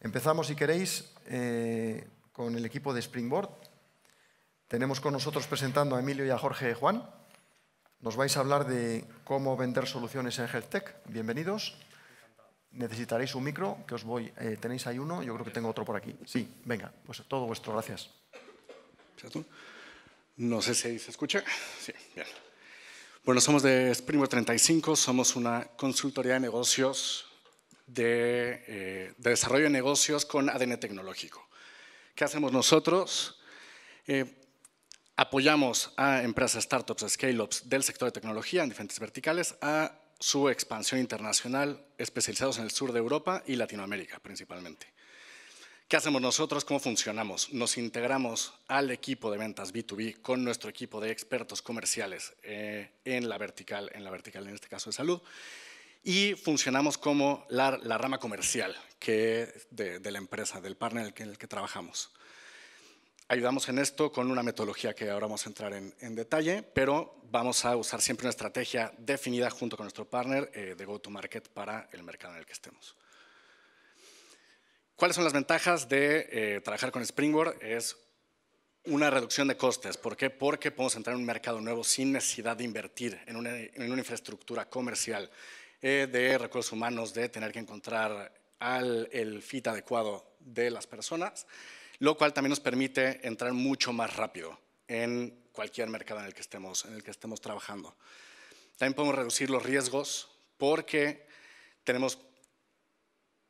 Empezamos, si queréis, eh, con el equipo de Springboard. Tenemos con nosotros presentando a Emilio y a Jorge Juan. Nos vais a hablar de cómo vender soluciones en HealthTech. Bienvenidos. Necesitaréis un micro, que os voy. Eh, tenéis ahí uno, yo creo que tengo otro por aquí. Sí, venga, pues todo vuestro, gracias. No sé si se escucha. Sí, bien. Bueno, somos de Springboard 35, somos una consultoría de negocios eh, de, desarrollo de negocios con ADN tecnológico. ¿Qué hacemos nosotros? Eh, apoyamos a empresas, startups, scale-ups del sector de tecnología en diferentes verticales a su expansión internacional, especializados en el sur de Europa y Latinoamérica principalmente. ¿Qué hacemos nosotros? ¿Cómo funcionamos? Nos integramos al equipo de ventas B2B con nuestro equipo de expertos comerciales eh, en la vertical, en la vertical en este caso de salud, y funcionamos como la, rama comercial que de, la empresa, del partner en el que, trabajamos ayudamos en esto con una metodología que ahora vamos a entrar en, detalle, pero vamos a usar siempre una estrategia definida junto con nuestro partner eh, de go-to-market para el mercado en el que estemos. ¿Cuáles son las ventajas de eh, trabajar con Springboard? Es una reducción de costes. ¿Por qué? Porque podemos entrar en un mercado nuevo sin necesidad de invertir en una, en una infraestructura comercial, eh, de recursos humanos, de tener que encontrar el fit adecuado de las personas, lo cual también nos permite entrar mucho más rápido en cualquier mercado en el que estemos, en el que estemos trabajando. También podemos reducir los riesgos porque tenemos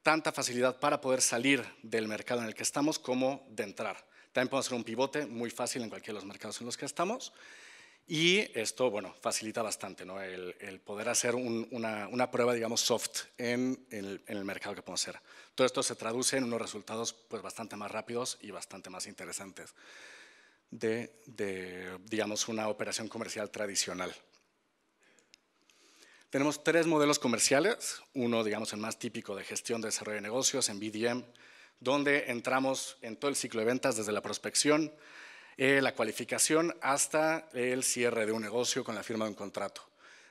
tanta facilidad para poder salir del mercado en el que estamos como de entrar. También podemos hacer un pivote muy fácil en cualquiera de los mercados en los que estamos. Y esto, bueno, facilita bastante ¿no? el, poder hacer una, prueba, digamos, soft en, el, mercado que podemos hacer. Todo esto se traduce en unos resultados pues, bastante más rápidos y bastante más interesantes de, de, digamos, una operación comercial tradicional. Tenemos tres modelos comerciales, uno, digamos, el más típico de gestión de desarrollo de negocios en BDM, donde entramos en todo el ciclo de ventas desde la prospección, eh, la cualificación hasta el cierre de un negocio con la firma de un contrato.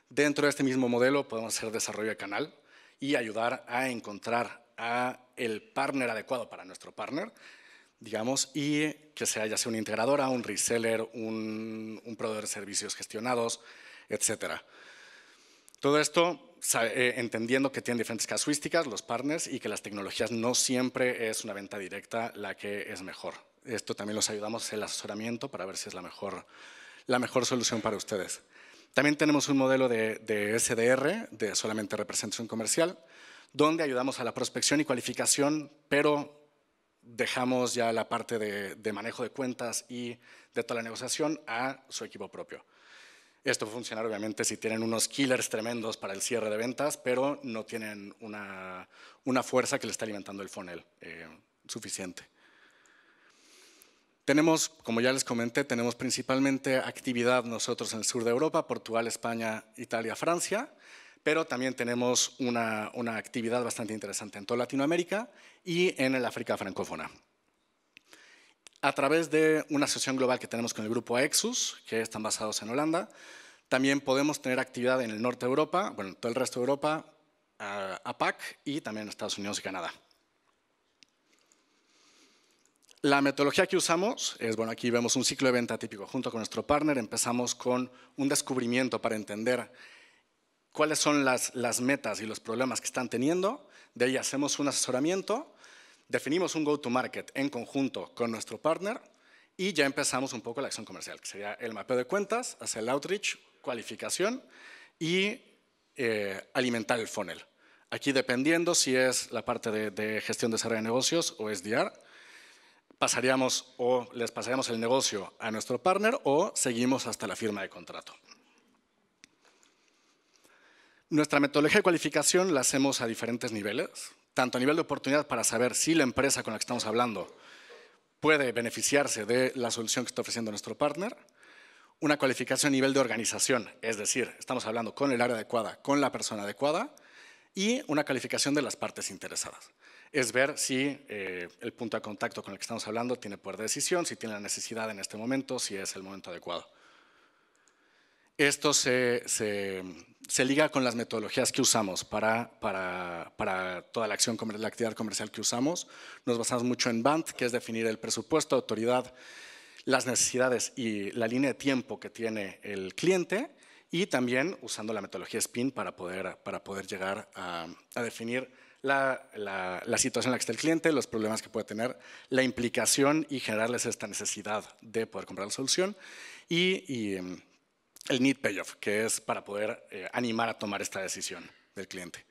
Dentro de este mismo modelo podemos hacer desarrollo de canal y ayudar a encontrar a el partner adecuado para nuestro partner, digamos, y que sea ya sea una integradora, un reseller, un, proveedor de servicios gestionados, etcétera. Todo esto eh, entendiendo que tienen diferentes casuísticas los partners y que las tecnologías no siempre es una venta directa la que es mejor. Esto también los ayudamos el asesoramiento para ver si es la mejor, solución para ustedes. También tenemos un modelo de, SDR, de solamente representación comercial, donde ayudamos a la prospección y cualificación, pero dejamos ya la parte de, manejo de cuentas y de toda la negociación a su equipo propio. Esto va funcionar obviamente si tienen unos killers tremendos para el cierre de ventas, pero no tienen una, fuerza que le está alimentando el funnel eh, suficiente. Tenemos, como ya les comenté, tenemos principalmente actividad nosotros en el sur de Europa, Portugal, España, Italia, Francia, pero también tenemos una, actividad bastante interesante en toda Latinoamérica y en el África francófona. A través de una asociación global que tenemos con el grupo AEXUS, que están basados en Holanda, también podemos tener actividad en el norte de Europa, bueno, en todo el resto de Europa, APAC y también en Estados Unidos y Canadá. La metodología que usamos es, bueno, aquí vemos un ciclo de venta típico. Junto con nuestro partner empezamos con un descubrimiento para entender cuáles son las, metas y los problemas que están teniendo. De ahí hacemos un asesoramiento, definimos un go-to-market en conjunto con nuestro partner y ya empezamos un poco la acción comercial, que sería el mapeo de cuentas, hacer el outreach, cualificación y eh, alimentar el funnel. Aquí dependiendo si es la parte de, gestión de desarrollo de negocios o es pasaríamos o les pasaríamos el negocio a nuestro partner o seguimos hasta la firma de contrato. Nuestra metodología de cualificación la hacemos a diferentes niveles, tanto a nivel de oportunidad para saber si la empresa con la que estamos hablando puede beneficiarse de la solución que está ofreciendo nuestro partner, una cualificación a nivel de organización, es decir, estamos hablando con el área adecuada, con la persona adecuada, y una calificación de las partes interesadas es ver si eh, el punto de contacto con el que estamos hablando tiene poder de decisión, si tiene la necesidad en este momento, si es el momento adecuado. Esto se, liga con las metodologías que usamos para, toda la, acción, la actividad comercial que usamos. Nos basamos mucho en BANT, que es definir el presupuesto, autoridad, las necesidades y la línea de tiempo que tiene el cliente y también usando la metodología SPIN para poder, llegar a definir la, situación en la que está el cliente, los problemas que puede tener, la implicación y generarles esta necesidad de poder comprar la solución y, em, el need payoff, que es para poder eh, animar a tomar esta decisión del cliente.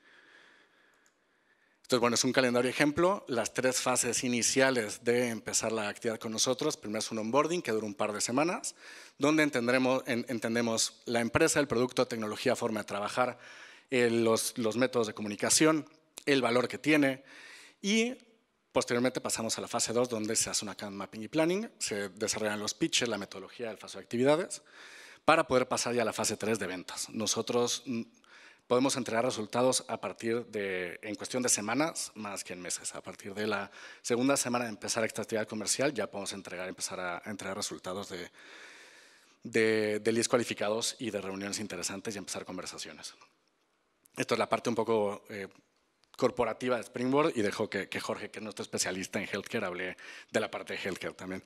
Entonces, bueno, es un calendario ejemplo. Las tres fases iniciales de empezar la actividad con nosotros. Primero es un onboarding que dura un par de semanas, donde entendemos la empresa, el producto, tecnología, forma de trabajar, eh, los, los métodos de comunicación, el valor que tiene y posteriormente pasamos a la fase 2 donde se hace un account mapping y planning, se desarrollan los pitches, la metodología, el paso de actividades para poder pasar ya a la fase 3 de ventas. Nosotros mm, podemos entregar resultados a partir de, en cuestión de semanas, más que en meses. A partir de la segunda semana de empezar esta actividad comercial, ya podemos entregar, empezar a, entregar resultados de, de, de leads cualificados y de reuniones interesantes y empezar conversaciones. Esto es la parte un poco eh, corporativa de Springboard y dejó que, que Jorge, que es nuestro especialista en healthcare, hable de la parte de healthcare también.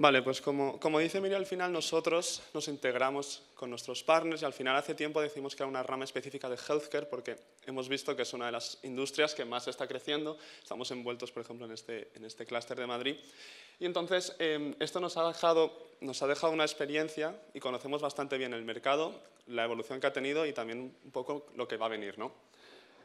Vale, pues como, dice Miriam al final nosotros nos integramos con nuestros partners y al final hace tiempo decimos que hay una rama específica de healthcare porque hemos visto que es una de las industrias que más está creciendo. Estamos envueltos, por ejemplo, en este, este clúster de Madrid. Y entonces em, esto nos ha, dejado, nos ha dejado una experiencia y conocemos bastante bien el mercado, la evolución que ha tenido y también un poco lo que va a venir. ¿no?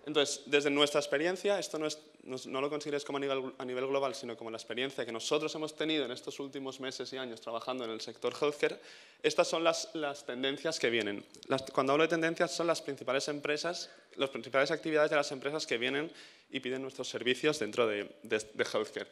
Entonces, desde nuestra experiencia, esto no, es, no, lo consideres como a nivel, a nivel, global, sino como la experiencia que nosotros hemos tenido en estos últimos meses y años trabajando en el sector healthcare, estas son las, tendencias que vienen. cuando hablo de tendencias, son las principales empresas, las principales actividades de las empresas que vienen y piden nuestros servicios dentro de, healthcare.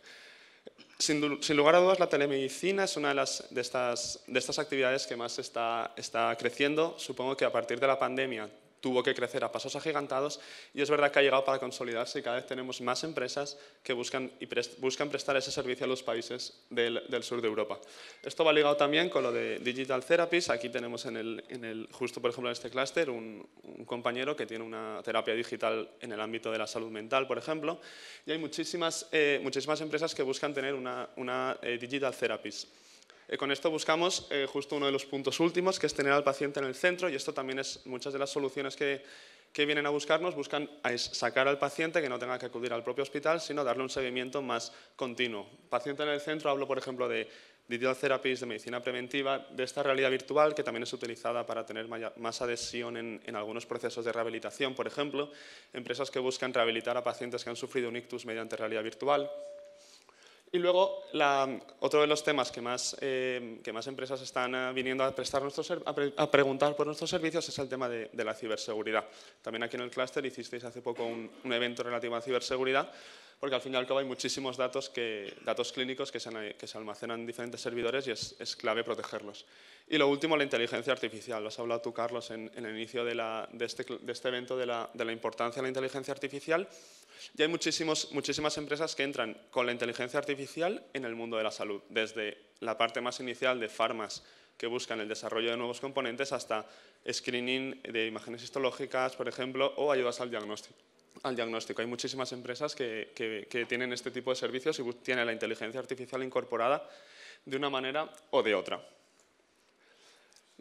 Sin, sin, lugar a dudas, la telemedicina es una de, las, de, estas, de estas actividades que más está, está creciendo. Supongo que a partir de la pandemia tuvo que crecer a pasos agigantados y es verdad que ha llegado para consolidarse y cada vez tenemos más empresas que buscan, y buscan prestar ese servicio a los países del, del, sur de Europa. Esto va ligado también con lo de Digital Therapies. Aquí tenemos en el, en el justo por ejemplo en este clúster, un, compañero que tiene una terapia digital en el ámbito de la salud mental, por ejemplo, y hay muchísimas, eh, muchísimas empresas que buscan tener una, una eh, Digital Therapies. Eh, con esto buscamos eh, justo uno de los puntos últimos, que es tener al paciente en el centro, y esto también es muchas de las soluciones que, vienen a buscarnos, buscan ah, sacar al paciente que no tenga que acudir al propio hospital, sino darle un seguimiento más continuo. Paciente en el centro, hablo por ejemplo de digital therapies, de medicina preventiva, de esta realidad virtual que también es utilizada para tener más adhesión en, algunos procesos de rehabilitación, por ejemplo, empresas que buscan rehabilitar a pacientes que han sufrido un ictus mediante realidad virtual. Y luego, otro de los temas que más, eh, que más empresas están eh, viniendo a, prestar a, preguntar por nuestros servicios es el tema de, la ciberseguridad. También aquí en el clúster hicisteis hace poco un evento relativo a ciberseguridad porque al fin y al cabo hay muchísimos datos, que, datos clínicos que se, almacenan en diferentes servidores y es, clave protegerlos. Y lo último, la inteligencia artificial. Lo has hablado tú, Carlos, en, el inicio de, este, este, evento de la, importancia de la inteligencia artificial. Y hay muchísimas empresas que entran con la inteligencia artificial en el mundo de la salud, desde la parte más inicial de farmas que buscan el desarrollo de nuevos componentes hasta screening de imágenes histológicas, por ejemplo, o ayudas al diagnóstico al diagnóstico. Hay muchísimas empresas que, tienen este tipo de servicios y tienen la inteligencia artificial incorporada de una manera o de otra.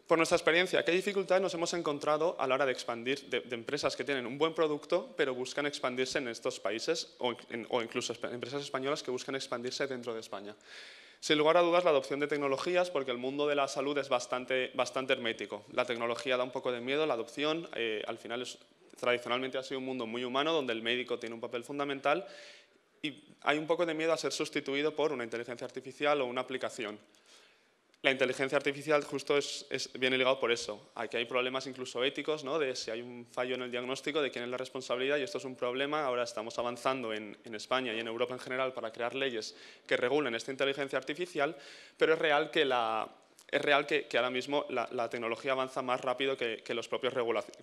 Por nuestra experiencia, ¿qué dificultades nos hemos encontrado a la hora de expandir de, empresas que tienen un buen producto pero buscan expandirse en estos países o, incluso empresas españolas que buscan expandirse dentro de España? Sin lugar a dudas, la adopción de tecnologías, porque el mundo de la salud es bastante, bastante hermético. La tecnología da un poco de miedo, la adopción eh, al final es tradicionalmente ha sido un mundo muy humano donde el médico tiene un papel fundamental y hay un poco de miedo a ser sustituido por una inteligencia artificial o una aplicación. La inteligencia artificial justo es, viene ligado por eso. Aquí hay problemas incluso éticos, ¿no? de si hay un fallo en el diagnóstico, de quién es la responsabilidad, y esto es un problema. Ahora estamos avanzando en España y en Europa en general para crear leyes que regulen esta inteligencia artificial, pero es real que la, es real que, ahora mismo la, tecnología avanza más rápido que, los propios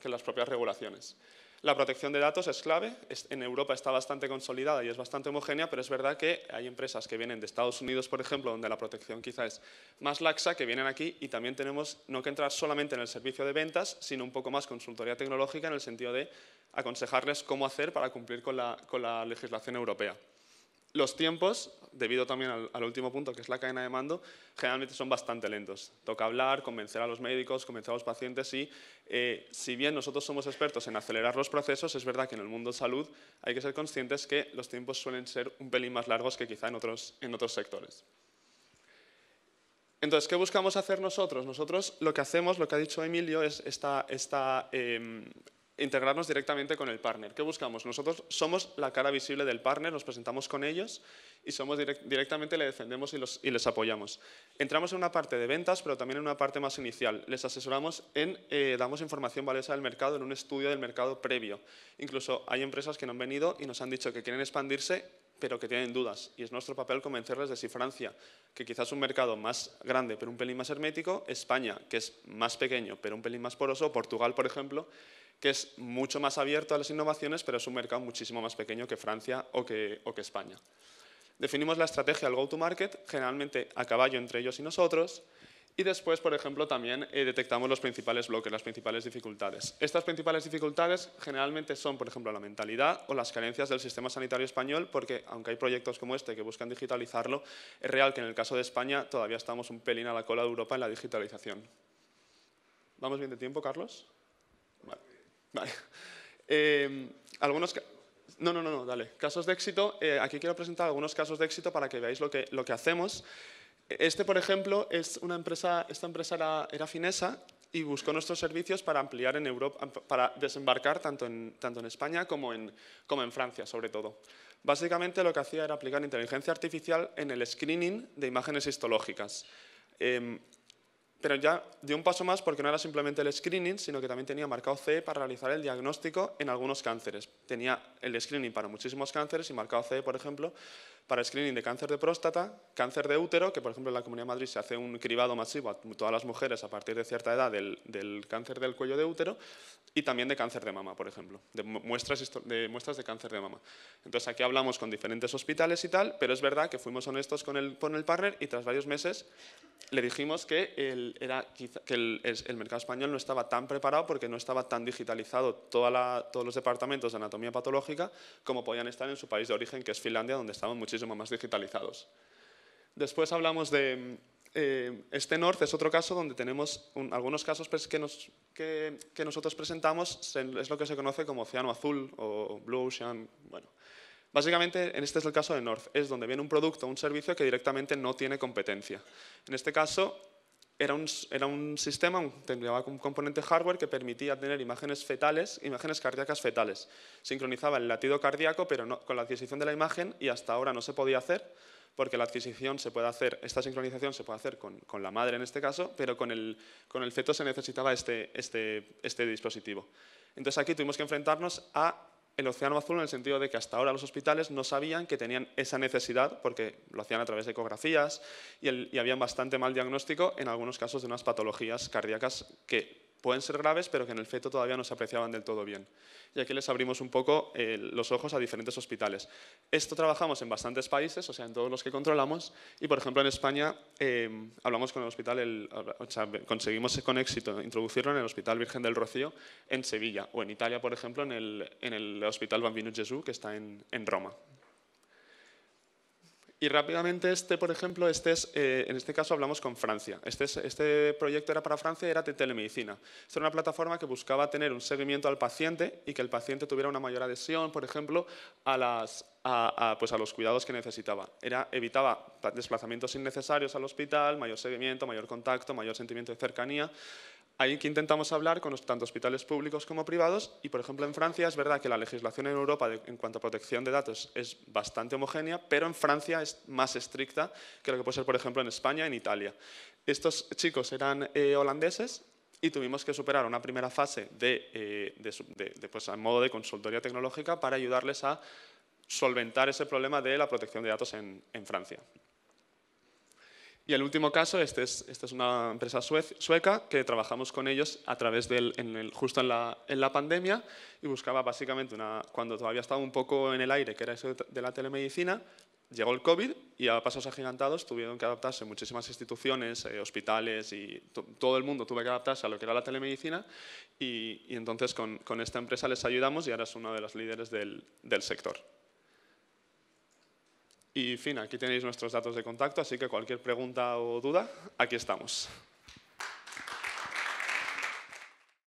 las propias regulaciones. La protección de datos es clave, en Europa está bastante consolidada y es bastante homogénea, pero es verdad que hay empresas que vienen de Estados Unidos, por ejemplo, donde la protección quizá es más laxa, que vienen aquí y también tenemos no que entrar solamente en el servicio de ventas, sino un poco más consultoría tecnológica en el sentido de aconsejarles cómo hacer para cumplir con la legislación europea. Los tiempos, debido también al, último punto, que es la cadena de mando, generalmente son bastante lentos. Toca hablar, convencer a los médicos, convencer a los pacientes y, eh, si bien nosotros somos expertos en acelerar los procesos, es verdad que en el mundo de salud hay que ser conscientes que los tiempos suelen ser un pelín más largos que quizá en otros, en otros sectores. Entonces, ¿qué buscamos hacer nosotros? Nosotros lo que hacemos, lo que ha dicho Emilio, es esta, esta em, integrarnos directamente con el partner. ¿Qué buscamos? Nosotros somos la cara visible del partner, nos presentamos con ellos y somos directamente le defendemos y, les apoyamos. Entramos en una parte de ventas, pero también en una parte más inicial. Les asesoramos en, eh, damos información valiosa del mercado en un estudio del mercado previo. Incluso hay empresas que no han venido y nos han dicho que quieren expandirse pero que tienen dudas. Y es nuestro papel convencerles de si Francia, que quizás es un mercado más grande pero un pelín más hermético, España, que es más pequeño pero un pelín más poroso, Portugal, por ejemplo, que es mucho más abierto a las innovaciones, pero es un mercado muchísimo más pequeño que Francia o que, España. Definimos la estrategia del go-to-market, generalmente a caballo entre ellos y nosotros, y después, por ejemplo, también eh, detectamos los principales bloques, las principales dificultades. Estas principales dificultades generalmente son, por ejemplo, la mentalidad o las carencias del sistema sanitario español, porque aunque hay proyectos como este que buscan digitalizarlo, es real que en el caso de España todavía estamos un pelín a la cola de Europa en la digitalización. ¿Vamos bien de tiempo, Carlos? Vale. Em, algunos... No, no, no, no, dale. Casos de éxito. Eh, aquí quiero presentar algunos casos de éxito para que veáis lo que, lo que hacemos. Este, por ejemplo, es una empresa, esta empresa era, era finesa y buscó nuestros servicios para ampliar en Europa, para desembarcar tanto en, tanto en España como en, como en Francia, sobre todo. Básicamente lo que hacía era aplicar inteligencia artificial en el screening de imágenes histológicas. Em, pero ya dio un paso más porque no era simplemente el screening, sino que también tenía marcado CE para realizar el diagnóstico en algunos cánceres. Tenía el screening para muchísimos cánceres y marcado CE, por ejemplo, para screening de cáncer de próstata, cáncer de útero, que por ejemplo en la Comunidad de Madrid se hace un cribado masivo a todas las mujeres a partir de cierta edad del, del cáncer del cuello de útero, y también de cáncer de mama, por ejemplo, de muestras, de muestras de cáncer de mama. Entonces aquí hablamos con diferentes hospitales y tal, pero es verdad que fuimos honestos con el, con el partner y tras varios meses le dijimos que, el, era, que el, el mercado español no estaba tan preparado porque no estaba tan digitalizado toda la, todos los departamentos de anatomía patológica como podían estar en su país de origen, que es Finlandia, donde estaban muchísimos más digitalizados. Después hablamos de eh, este North, es otro caso donde tenemos algunos casos pues, que, nos, que, nosotros presentamos, es lo que se conoce como océano azul o blue ocean. Bueno, básicamente en este es el caso de North, es donde viene un producto, un servicio que directamente no tiene competencia. En este caso, era un, era un sistema, tenía un componente hardware que permitía tener imágenes fetales, imágenes cardíacas fetales. Sincronizaba el latido cardíaco, pero no, con la adquisición de la imagen, y hasta ahora no se podía hacer, porque la adquisición se puede hacer, esta sincronización se puede hacer con, con la madre en este caso, pero con el, con el feto se necesitaba este, este, este dispositivo. Entonces aquí tuvimos que enfrentarnos a el océano azul en el sentido de que hasta ahora los hospitales no sabían que tenían esa necesidad porque lo hacían a través de ecografías y, habían bastante mal diagnóstico en algunos casos de unas patologías cardíacas que pueden ser graves, pero que en el feto todavía no se apreciaban del todo bien. Y aquí les abrimos un poco eh, los ojos a diferentes hospitales. Esto trabajamos en bastantes países, o sea, en todos los que controlamos, y por ejemplo en España eh, hablamos con el hospital, conseguimos con éxito introducirlo en el Hospital Virgen del Rocío en Sevilla, o en Italia, por ejemplo, en el, Hospital Bambino Gesù, que está en Roma. Y rápidamente este, por ejemplo, este es, eh, en este caso hablamos con Francia. Este, este proyecto era para Francia era de telemedicina. era una plataforma que buscaba tener un seguimiento al paciente y que el paciente tuviera una mayor adhesión, por ejemplo, a, las, pues a los cuidados que necesitaba. Era, evitaba desplazamientos innecesarios al hospital, mayor seguimiento, mayor contacto, mayor sentimiento de cercanía. Ahí que intentamos hablar con los, tanto hospitales públicos como privados y, por ejemplo, en Francia es verdad que la legislación en Europa en cuanto a protección de datos es bastante homogénea, pero en Francia es más estricta que lo que puede ser, por ejemplo, en España, en Italia. Estos chicos eran eh, holandeses y tuvimos que superar una primera fase de, eh, pues, modo de consultoría tecnológica para ayudarles a solventar ese problema de la protección de datos en Francia. Y el último caso, este esta es una empresa sueca que trabajamos con ellos a través del, justo en la, pandemia y buscaba básicamente, una, cuando todavía estaba un poco en el aire, que era eso de la telemedicina, llegó el COVID y a pasos agigantados tuvieron que adaptarse muchísimas instituciones, eh, hospitales y todo el mundo tuvo que adaptarse a lo que era la telemedicina y, entonces con, esta empresa les ayudamos y ahora es uno de los líderes del sector. Y fin, aquí tenéis nuestros datos de contacto, así que cualquier pregunta o duda, aquí estamos.